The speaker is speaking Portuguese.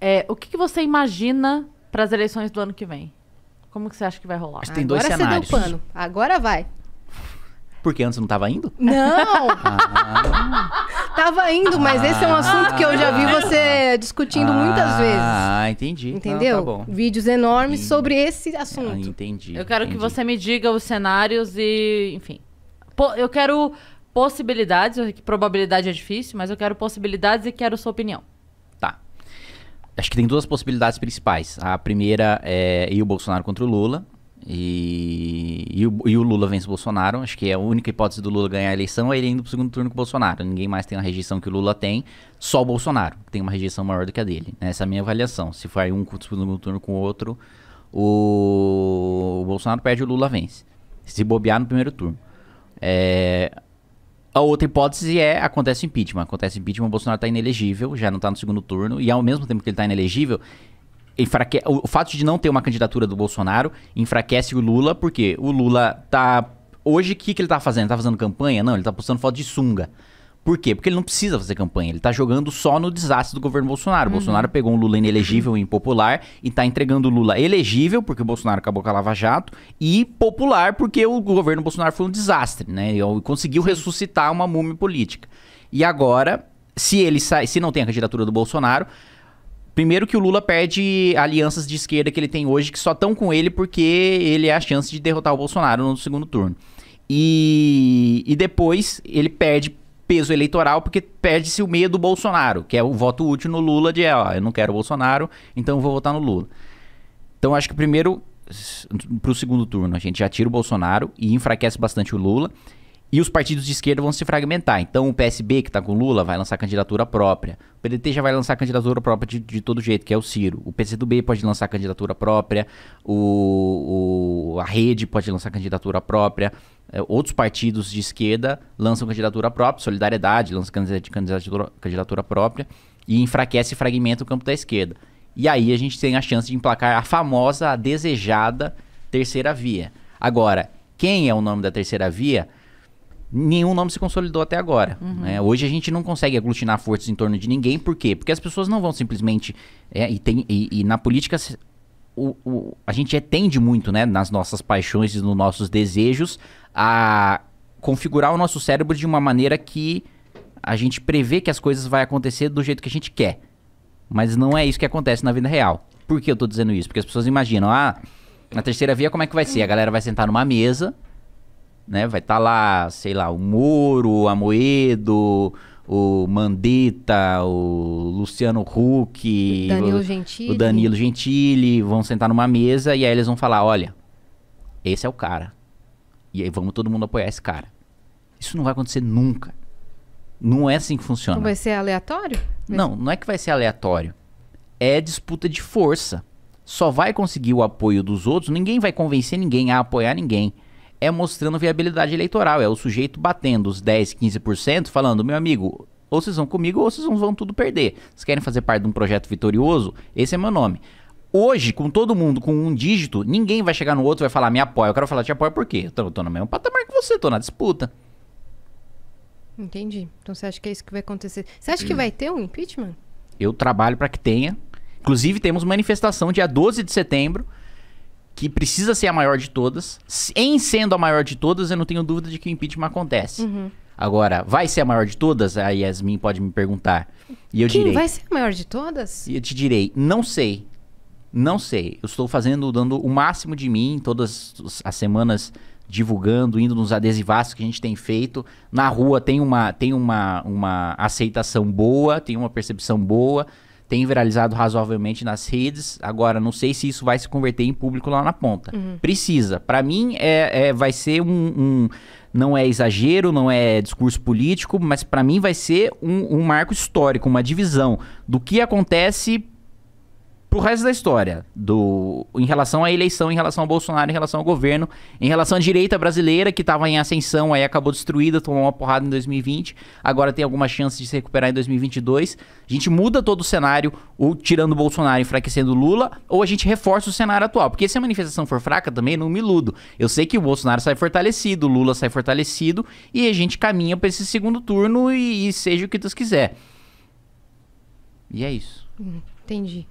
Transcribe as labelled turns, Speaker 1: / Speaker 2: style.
Speaker 1: É, o que, que você imagina para as eleições do ano que vem? Como que você acha que vai rolar? Acho que tem dois Agora cenários. você deu pano. Agora vai. Porque antes não estava indo? Não! Ah. Tava indo, mas esse é um assunto que eu já vi você discutindo ah, muitas vezes. Ah, entendi. Tá Entendeu? tá bom. Vídeos enormes entendi. sobre esse assunto. Ah, entendi. Eu quero entendi. que você me diga os cenários e, enfim. Eu quero possibilidades, que probabilidade é difícil, mas eu quero possibilidades e quero sua opinião acho que tem duas possibilidades principais. A primeira é ir o Bolsonaro contra o Lula. E, e, o, e o Lula vence o Bolsonaro. Acho que é a única hipótese do Lula ganhar a eleição é ele indo pro segundo turno com o Bolsonaro. Ninguém mais tem a rejeição que o Lula tem, só o Bolsonaro, que tem uma rejeição maior do que a dele. Né? Essa é a minha avaliação. Se for um o segundo turno com o outro, o, o Bolsonaro perde o Lula vence. Se bobear no primeiro turno. É, a outra hipótese é acontece impeachment. Acontece impeachment, o Bolsonaro está inelegível, já não está no segundo turno, e ao mesmo tempo que ele está inelegível, enfraque... o fato de não ter uma candidatura do Bolsonaro enfraquece o Lula, porque o Lula tá. Hoje, o que, que ele tá fazendo? Ele tá fazendo campanha? Não, ele tá postando foto de sunga. Por quê? Porque ele não precisa fazer campanha. Ele está jogando só no desastre do governo Bolsonaro. Uhum. Bolsonaro pegou um Lula inelegível e impopular e está entregando o Lula elegível, porque o Bolsonaro acabou com a Lava Jato, e popular, porque o governo Bolsonaro foi um desastre, né? E conseguiu Sim. ressuscitar uma múmia política. E agora, se ele sai, se não tem a candidatura do Bolsonaro, Primeiro que o Lula perde alianças de esquerda que ele tem hoje, que só estão com ele porque ele é a chance de derrotar o Bolsonaro no segundo turno. E, e depois ele perde peso eleitoral, porque perde-se o meio do Bolsonaro, que é o voto útil no Lula de, ó, eu não quero o Bolsonaro, então eu vou votar no Lula. Então acho que primeiro, para o segundo turno, a gente já tira o Bolsonaro e enfraquece bastante o Lula. E os partidos de esquerda vão se fragmentar. Então o PSB, que está com Lula, vai lançar candidatura própria. O PDT já vai lançar candidatura própria de, de todo jeito, que é o Ciro. O PCdoB pode lançar candidatura própria. O, o a Rede pode lançar candidatura própria. É, outros partidos de esquerda lançam candidatura própria. Solidariedade lança candidatura, candidatura própria. E enfraquece e fragmenta o campo da esquerda. E aí a gente tem a chance de emplacar a famosa, a desejada terceira via. Agora, quem é o nome da terceira via? nenhum nome se consolidou até agora. Uhum. Né? Hoje a gente não consegue aglutinar forças em torno de ninguém, por quê? Porque as pessoas não vão simplesmente. É, e, tem, e, e, na política. O, o, a gente tende muito, né, nas nossas paixões e nos nossos desejos, a configurar o nosso cérebro de uma maneira que a gente prevê que as coisas vão acontecer do jeito que a gente quer. Mas não é isso que acontece na vida real. Por que eu tô dizendo isso? Porque as pessoas imaginam, ah, na terceira via como é que vai ser? A galera vai sentar numa mesa, né? Vai estar tá lá, sei lá, o Moro, o Amoedo, o Mandetta, o Luciano Huck, Danilo o, Gentili. o Danilo Gentili, vão sentar numa mesa e aí eles vão falar, olha, esse é o cara. E aí vamos todo mundo apoiar esse cara. Isso não vai acontecer nunca. Não é assim que funciona. Não vai ser aleatório? não, não é que vai ser aleatório. É disputa de força. Só vai conseguir o apoio dos outros, ninguém vai convencer ninguém a apoiar ninguém é mostrando viabilidade eleitoral. É o sujeito batendo os 10, 15%, falando, meu amigo, ou vocês vão comigo ou vocês vão tudo perder. Vocês querem fazer parte de um projeto vitorioso? Esse é meu nome. Hoje, com todo mundo com um dígito, ninguém vai chegar no outro e vai falar me apoia. Eu quero falar te apoia por quê? Eu tô, tô no mesmo patamar que você, tô na disputa. Entendi. Então você acha que é isso que vai acontecer? Você acha que vai ter um impeachment? Eu trabalho para que tenha. Inclusive, temos manifestação dia 12 de setembro que precisa ser a maior de todas. Em sendo a maior de todas, eu não tenho dúvida de que o impeachment acontece. Uhum. Agora, vai ser a maior de todas? A Yasmin pode me perguntar. E eu Quem direi. Vai ser a maior de todas? E eu te direi, não sei. Não sei. Eu estou fazendo, dando o máximo de mim todas as semanas divulgando, indo nos adesivaços que a gente tem feito. Na rua tem uma, tem uma, uma aceitação boa, tem uma percepção boa tem viralizado razoavelmente nas redes. Agora, não sei se isso vai se converter em público lá na ponta. Uhum. Precisa. Para mim, é, é, vai ser um, um, Não é exagero, não é discurso político, mas para mim vai ser um, um marco histórico, uma divisão do que acontece pro resto da história, do em relação à eleição, em relação ao Bolsonaro, em relação ao governo, em relação à direita brasileira que estava em ascensão, aí acabou destruída, tomou uma porrada em 2020, agora tem alguma chance de se recuperar em 2022. A gente muda todo o cenário, ou tirando o Bolsonaro, enfraquecendo o Lula, ou a gente reforça o cenário atual. Porque se a manifestação for fraca também, não me iludo. Eu sei que o Bolsonaro sai fortalecido, o Lula sai fortalecido e a gente caminha para esse segundo turno e, e seja o que Deus quiser. E é isso. Hum, entendi.